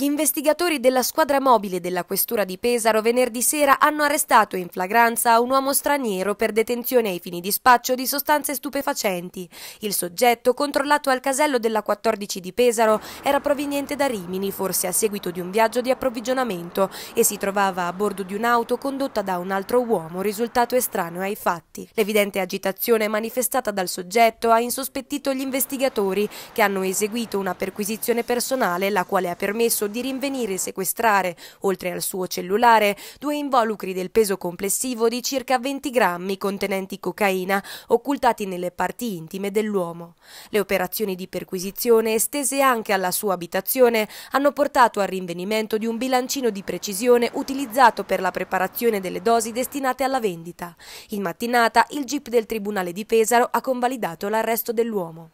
Gli investigatori della squadra mobile della Questura di Pesaro venerdì sera hanno arrestato in flagranza un uomo straniero per detenzione ai fini di spaccio di sostanze stupefacenti. Il soggetto, controllato al casello della 14 di Pesaro, era proveniente da Rimini, forse a seguito di un viaggio di approvvigionamento, e si trovava a bordo di un'auto condotta da un altro uomo risultato estraneo ai fatti. L'evidente agitazione manifestata dal soggetto ha insospettito gli investigatori, che hanno eseguito una perquisizione personale, la quale ha permesso di rinvenire e sequestrare, oltre al suo cellulare, due involucri del peso complessivo di circa 20 grammi contenenti cocaina, occultati nelle parti intime dell'uomo. Le operazioni di perquisizione, estese anche alla sua abitazione, hanno portato al rinvenimento di un bilancino di precisione utilizzato per la preparazione delle dosi destinate alla vendita. In mattinata il GIP del Tribunale di Pesaro ha convalidato l'arresto dell'uomo.